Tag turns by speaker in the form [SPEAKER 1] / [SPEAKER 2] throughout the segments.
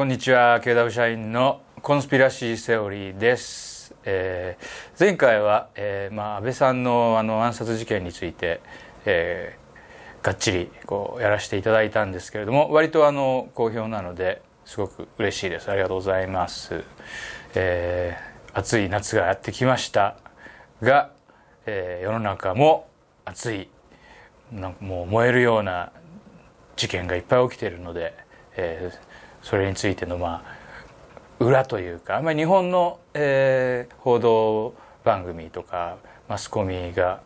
[SPEAKER 1] こんにちは KW 社員のコンスピラシーセオリーです、えー、前回は、えーまあ、安倍さんのあの暗殺事件について、えー、がっちりこうやらせていただいたんですけれども割とあの好評なのですごく嬉しいですありがとうございます、えー、暑い夏がやってきましたが、えー、世の中も暑いなんかもう燃えるような事件がいっぱい起きているので、えー、それについてのまあ裏というかあんまり日本の、えー、報道番組とかマスコミが、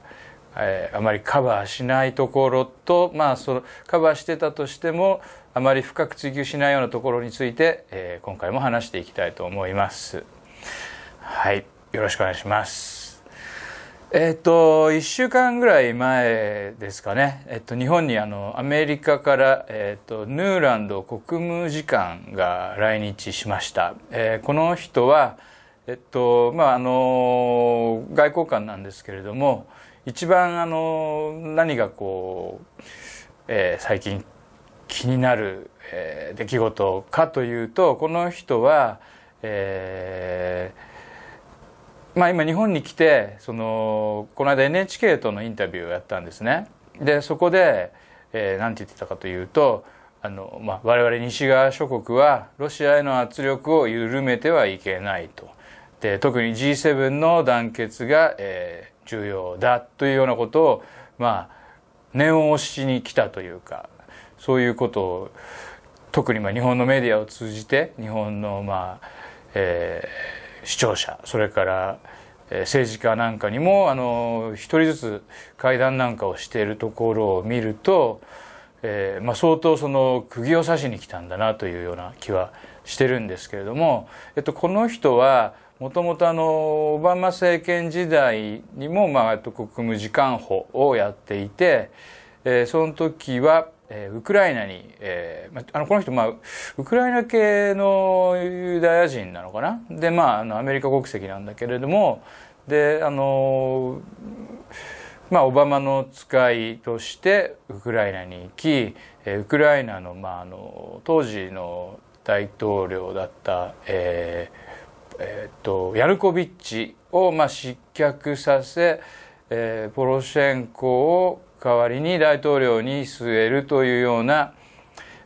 [SPEAKER 1] えー、あまりカバーしないところと、まあ、そのカバーしてたとしてもあまり深く追求しないようなところについて、えー、今回も話していきたいと思います。はい、よろしくお願いします。えっと、1週間ぐらい前ですかね、えっと、日本にあのアメリカから、えっと、ヌーランド国務次官が来日しました、えー、この人は、えっとまあ、あの外交官なんですけれども一番あの何がこう、えー、最近気になる、えー、出来事かというとこの人は、えー、まあ、今日本に来てそのこの間 NHK とのインタビューをやったんですねでそこで何、えー、て言ってたかというとあの、まあ、我々西側諸国はロシアへの圧力を緩めてはいけないとで特に G7 の団結が、えー、重要だというようなことをまあ念を押しに来たというかそういうことを特にまあ日本のメディアを通じて日本のまあ、えー視聴者それから政治家なんかにもあの一人ずつ会談なんかをしているところを見ると、えーまあ、相当その釘を刺しに来たんだなというような気はしてるんですけれども、えっと、この人はもともとあのオバマ政権時代にも、まあ、国務次官補をやっていて、えー、その時はえー、ウクライナに、えー、あのこの人、まあ、ウクライナ系のユダヤ人なのかなで、まあ、あのアメリカ国籍なんだけれどもであのまあ、オバマの使いとしてウクライナに行き、えー、ウクライナの,、まあ、あの当時の大統領だった、えーえーと、とヤルコビッチを、まあ、失脚させ、えー、ポロシェンコを代わりに大統領に据えるというような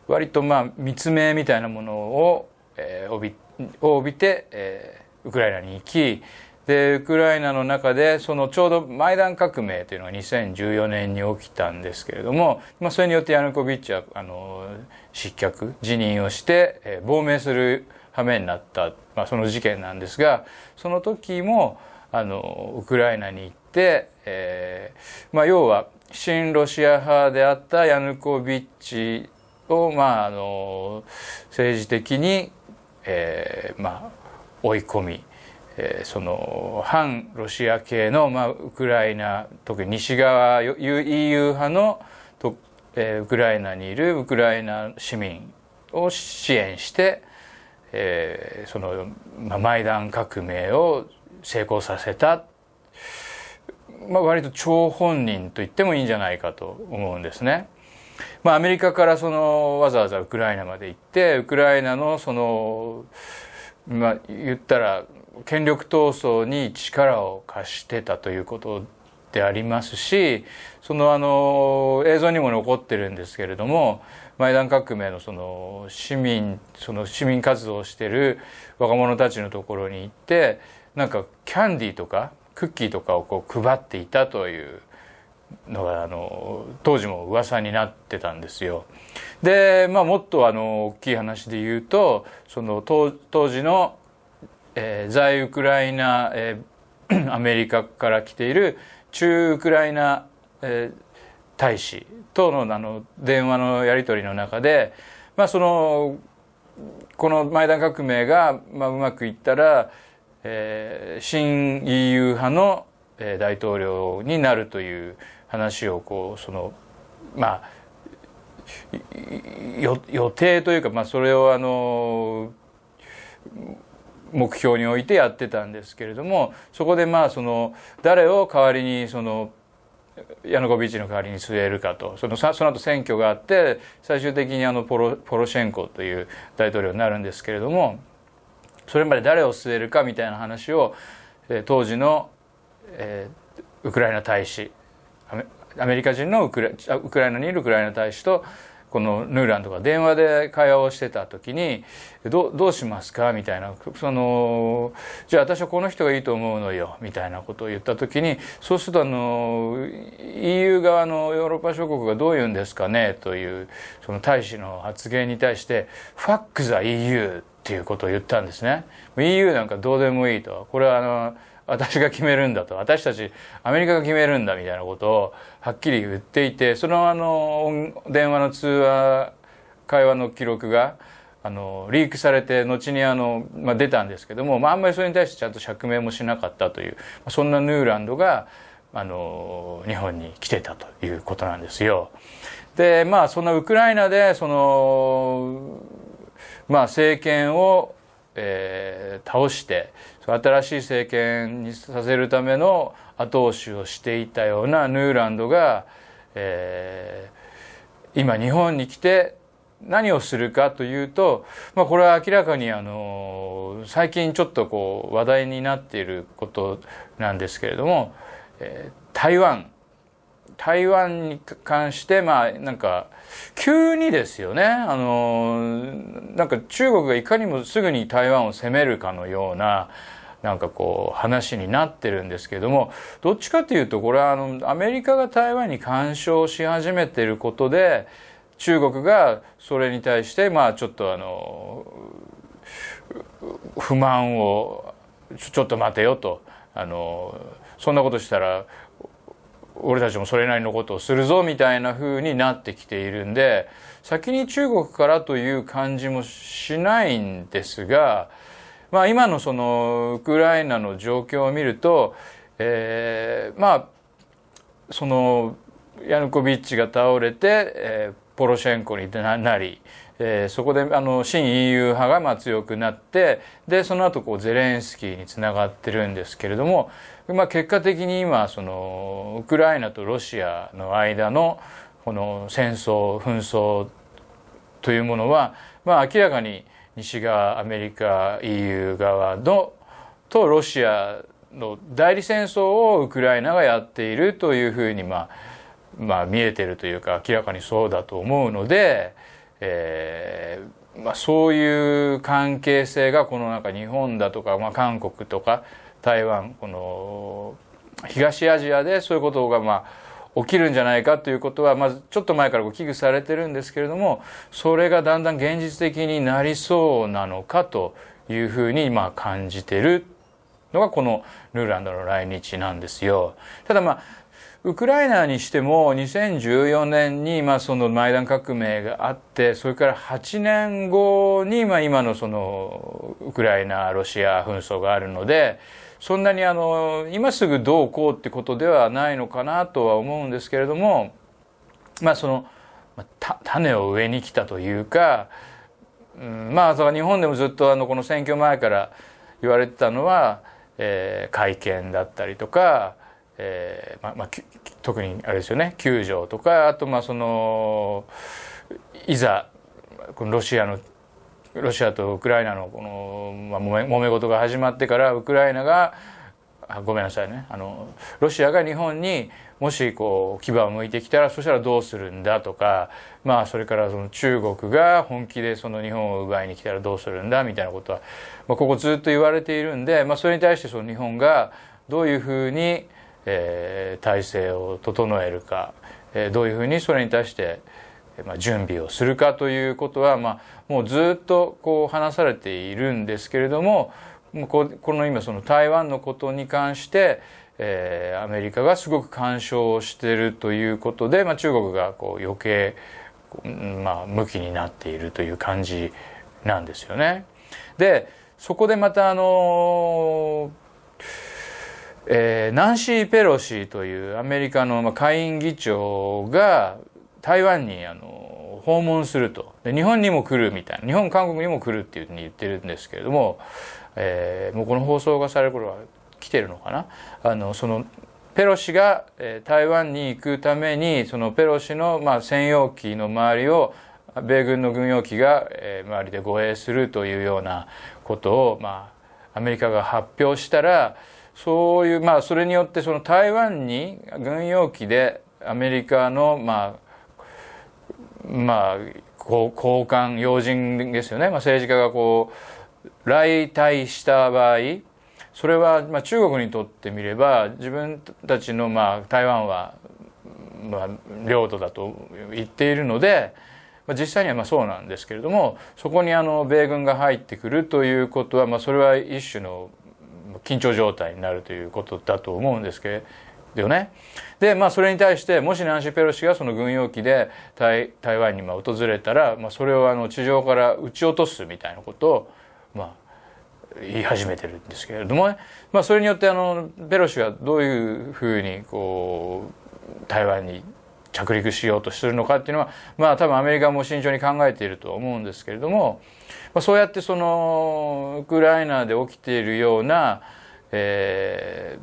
[SPEAKER 1] 割とまあ密命みたいなものを、えー、帯帯びて、えー、ウクライナに行きでウクライナの中でそのちょうどマイダン革命というのが2014年に起きたんですけれども、まあ、それによってヤヌコビッチはあの失脚辞任をして、えー、亡命する羽目になった、まあ、その事件なんですがその時もあのウクライナに行って、えーまあ、要は親ロシア派であったヤヌコビッチを、まあ、あの政治的に、えーまあ、追い込み、えー、その反ロシア系の、まあ、ウクライナ特に西側 EU 派のと、えー、ウクライナにいるウクライナ市民を支援して、えー、その、まあ、マイダン革命を成功させたまあ、割と張本人と言ってもいいんじゃないかと思うんですね。まあ、アメリカからそのわざわざウクライナまで行ってウクライナのその、まあ、言ったら権力闘争に力を貸してたということでありますしそのあの映像にも残ってるんですけれどもマイダン革命のその市民その市民活動をしてる若者たちのところに行ってなんかキャンディーとかクッキーとかをこう配っていたというのがあの当時も噂になってたんですよ。で、まあ、もっとあの大きい話で言うとその当当時の、えー、在ウクライナ、えー、アメリカから来ている中ウクライナ、えー、大使とのあの電話のやり取りの中で、まあ、そのこのマイダン革命が、まあ、うまくいったら。えー、新 EU 派の大統領になるという話をこうそのまあ予定というか、まあ、それをあの目標に置いてやってたんですけれどもそこでまあその誰を代わりにそのヤヌコビッチの代わりに据えるかとそのその後選挙があって最終的にあのポロポロシェンコという大統領になるんですけれどもそれまで誰を据えるかみたいな話を、えー、当時の、えー、ウクライナ大使アメリカ人のウクライナにいるウクライナ大使とこのヌーランとか電話で会話をしてた時にどどうしますかみたいなそのじゃあ私はこの人がいいと思うのよみたいなことを言った時にそうするとあの EU 側のヨーロッパ諸国がどう言うんですかねというその大使の発言に対して「ファックザ EU」っていうことを言ったんですね。EU なんかどうでもいいとこれはあの私が決めるんだと私たちアメリカが決めるんだみたいなことをはっきり言っていてそのあの電話の通話会話の記録があのリークされて後にあの、まあ、出たんですけども、まあ、あんまりそれに対してちゃんと釈明もしなかったという、そんなヌーランドがあの日本に来てたということなんですよ。でまあそんなウクライナでそのまあ政権をえー、倒して新しい政権にさせるための後押しをしていたようなヌーランドが、えー、今日本に来て何をするかというと、まあ、これは明らかにあの最近ちょっとこう話題になっていることなんですけれども、えー、台湾台湾に関して、まあ、なんか、急にですよね、あの、なんか中国がいかにもすぐに台湾を攻めるかのような、なんかこう話になってるんですけども、どっちかというとこれはあのアメリカが台湾に干渉し始めてることで、中国がそれに対してまあちょっとあの、不満をちょっと待てよと、あの、そんなことしたら俺たちもそれなりのことをするぞみたいな風になってきているんで先に中国からという感じもしないんですが、まあ、今のそのウクライナの状況を見ると、えまあそのヤヌコビッチが倒れて、えポロシェンコになりえー、そこであの新 EU 派がまあ強くなってでその後こうゼレンスキーにつながってるんですけれども、まあ、結果的に今そのウクライナとロシアの間のこの戦争紛争というものは、まあ、明らかに西側アメリカ EU 側のとロシアの代理戦争をウクライナがやっているというふうにまあまあ見えてるというか明らかにそうだと思うので。えー、まあ、そういう関係性がこのなんか日本だとか、まあ、韓国とか台湾この東アジアでそういうことがまあ起きるんじゃないかということは、まずちょっと前からご危惧されてるんですけれども、それがだんだん現実的になりそうなのかというふうに、まあ感じてるのがこのルーランドの来日なんですよ。ただまあ、ウクライナにしても2014年にまあそのマイダン革命があってそれから8年後にまあ今のそのウクライナロシア紛争があるのでそんなにあの今すぐどうこうってことではないのかなとは思うんですけれどもまあその種を植えに来たというか、うん、まあ日本でもずっとあのこの選挙前から言われてたのは、え会見だったりとか。えーまあまあ、特にあれですよね救助とかあとまあそのいざこのロシアのロシアとウクライナのこの、まあ、もめ揉め事が始まってからウクライナがあごめんなさいねあのロシアが日本にもしこう牙を向いてきたらそしたらどうするんだとか、まあ、それからその中国が本気でその日本を奪いに来たらどうするんだみたいなことは、まあ、ここずっと言われているんで、まあ、それに対してその日本がどういうふうに、えー、体制を整えるか、えー、どういうふうにそれに対して、まあ、準備をするかということは、まあ、もうずっとこう話されているんですけれどもこの今その台湾のことに関して、えー、アメリカがすごく干渉しているということで、まあ、中国がこう余計、まあ、向きになっているという感じなんですよね。でそこでまたあのーえー、ナンシー・ペロシーというアメリカの下院議長が台湾にあの訪問するとで日本にも来るみたいな日本韓国にも来るっていうふうに言ってるんですけれども、えー、もうこの放送がされる頃は来てるのかなあのそのペロシが、えー、台湾に行くためにそのペロシの、まあ、専用機の周りを米軍の軍用機が、えー、周りで護衛するというようなことを、まあ、アメリカが発表したら。そういう、まあ、それによってその台湾に軍用機でアメリカの、まあ、まあ、高官、要人ですよね。まあ、政治家がこう、来台した場合、それは、まあ、中国にとってみれば、自分たちの、まあ、台湾は、まあ、領土だと言っているので、まあ、実際にはまあそうなんですけれども、そこにあの、米軍が入ってくるということは、まあ、それは一種の、緊張状態になるということだと思うんですけどね。で、まあそれに対して、もしナンシー・ペロシがその軍用機で台湾にま訪れたら、まあ、それをあの地上から撃ち落とすみたいなことを、まあ、言い始めてるんですけれども、ね、まあ、それによってあのペロシがどういうふうにこう台湾に着陸しようとするのかっていうのは、まあ多分アメリカも慎重に考えていると思うんですけれども、まあ、そうやってその、ウクライナで起きているような、え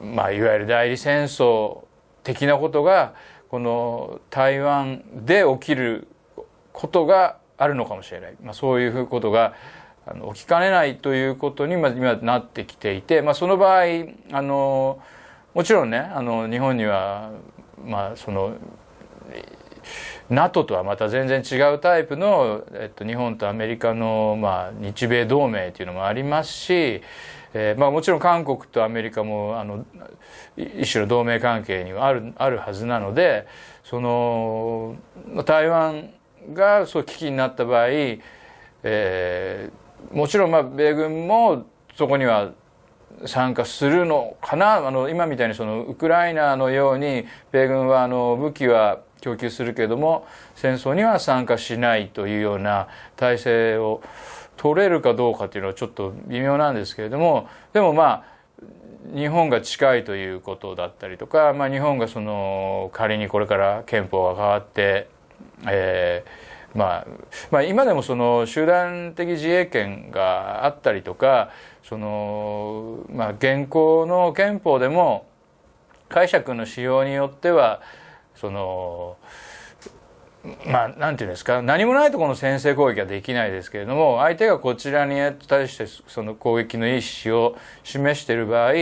[SPEAKER 1] ー、まあいわゆる代理戦争的なことが、この台湾で起きることがあるのかもしれない。まあそういうことが、あの起きかねないということに、まあ、今なってきていて、まあ、その場合あのもちろんねあの日本にはまあその NATO とはまた全然違うタイプの、えっと、日本とアメリカの、まあ、日米同盟というのもありますし、えーまあ、もちろん韓国とアメリカもあの一種の同盟関係にはあるあるはずなのでその台湾がそう危機になった場合、えー、もちろんまあ米軍もそこには参加するのかなあの今みたいにそのウクライナのように米軍はあの武器は供給するけれども戦争には参加しないというような体制を取れるかどうかというのはちょっと微妙なんですけれどもでもまあ日本が近いということだったりとか、まあ、日本がその仮にこれから憲法が変わって、えー、まあ、まあ今でもその集団的自衛権があったりとかその、まあ、現行の憲法でも解釈の使用によってはそのまあ、なんていうんですか何もないところの先制攻撃はできないですけれども相手がこちらに対してその攻撃の意思を示している場合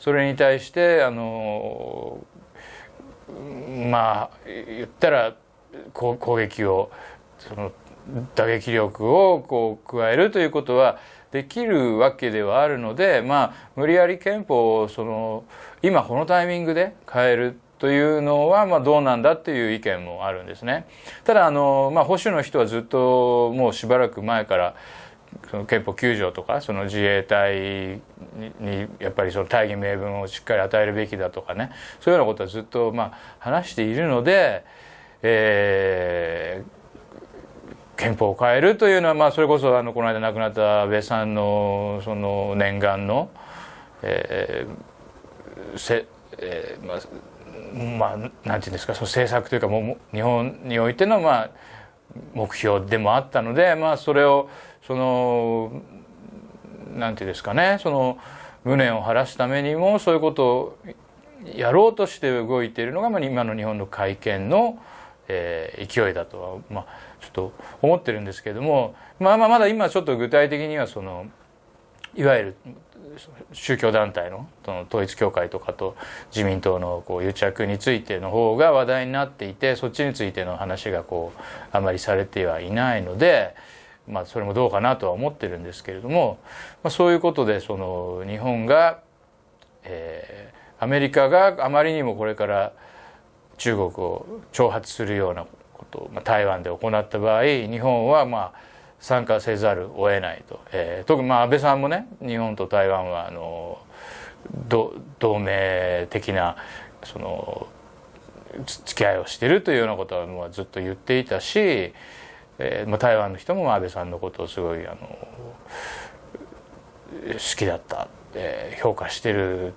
[SPEAKER 1] それに対してあのまあ言ったら攻撃をその打撃力をこう加えるということはできるわけではあるので、まあ、無理やり憲法をその今このタイミングで変えるというのは、まあ、どうなんだっていう意見もあるんですね。ただあの、まあ、保守の人はずっともうしばらく前からその憲法9条とかその自衛隊にやっぱりその大義名分をしっかり与えるべきだとかねそういうようなことはずっとまあ話しているので、えー、憲法を変えるというのは、まあ、それこそあのこの間亡くなった安倍さんのその念願の、えーせえーまあまあ、なんていうんですかその政策というかもう日本においての、まあ、目標でもあったので、まあ、それをそのなんていうんですかねその無念を晴らすためにもそういうことをやろうとして動いているのが、まあ、今の日本の改憲の。えー、勢いだとは、まあ、ちょっと思ってるんですけれども、まあ、まあまだ今ちょっと具体的にはそのいわゆる宗教団体のその統一教会とかと自民党のこう癒着についての方が話題になっていてそっちについての話がこうあまりされてはいないので。まあ、それもどうかなとは思ってるんですけれども、まあ、そういうことでその日本が、えー、アメリカがあまりにもこれから中国を挑発するようなことを、まあ、台湾で行った場合日本はまあ参加せざるを得ないと、えー、特にまあ安倍さんもね日本と台湾はあの同盟的なその付き合いをしているというようなことはもうずっと言っていたし、えーまあ、台湾の人も安倍さんのことをすごいあの好きだった、えー、評価してる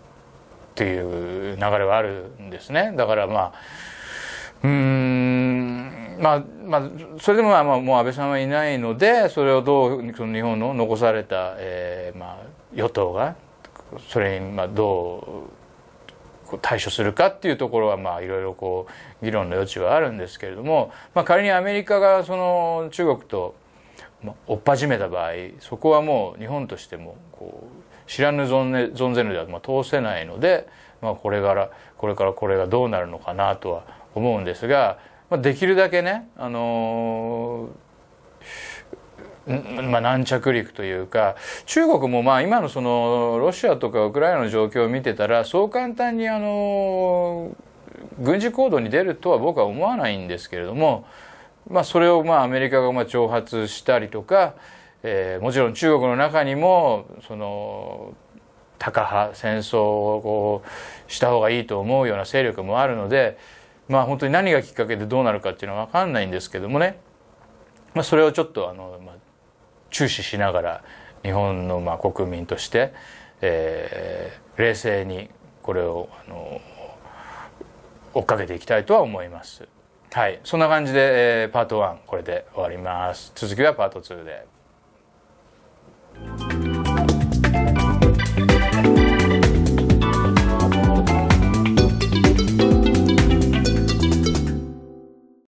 [SPEAKER 1] っていう流れはあるんですねだからまあうんまあまあそれでもまあもう安倍さんはいないのでそれをどうその日本の残された、えーまあ、与党がそれにまあどう対処するかっていうところはまあいろいろこう議論の余地はあるんですけれども、まあ、仮にアメリカがその中国と追っ始めた場合そこはもう日本としてもこう知らぬ存ぜぬではま通せないので、まあ、これからこれからこれがどうなるのかなとは思うんですが、まあ、できるだけね、あのー、まあ、軟着陸というか中国もまあ今のそのロシアとかウクライナの状況を見てたらそう簡単にあのー、軍事行動に出るとは僕は思わないんですけれども、まあ、それをまあアメリカがまあ挑発したりとかえー、もちろん中国の中にもそのタカ派戦争をこうした方がいいと思うような勢力もあるのでまあ本当に何がきっかけでどうなるかっていうのは分かんないんですけどもね、まあ、それをちょっとあの、まあ、注視しながら日本のまあ国民として、えー、冷静にこれをあの追っかけていきたいとは思います。はい、そんな感じで、えー、パート1これで終わります。続きはパート2で。thank you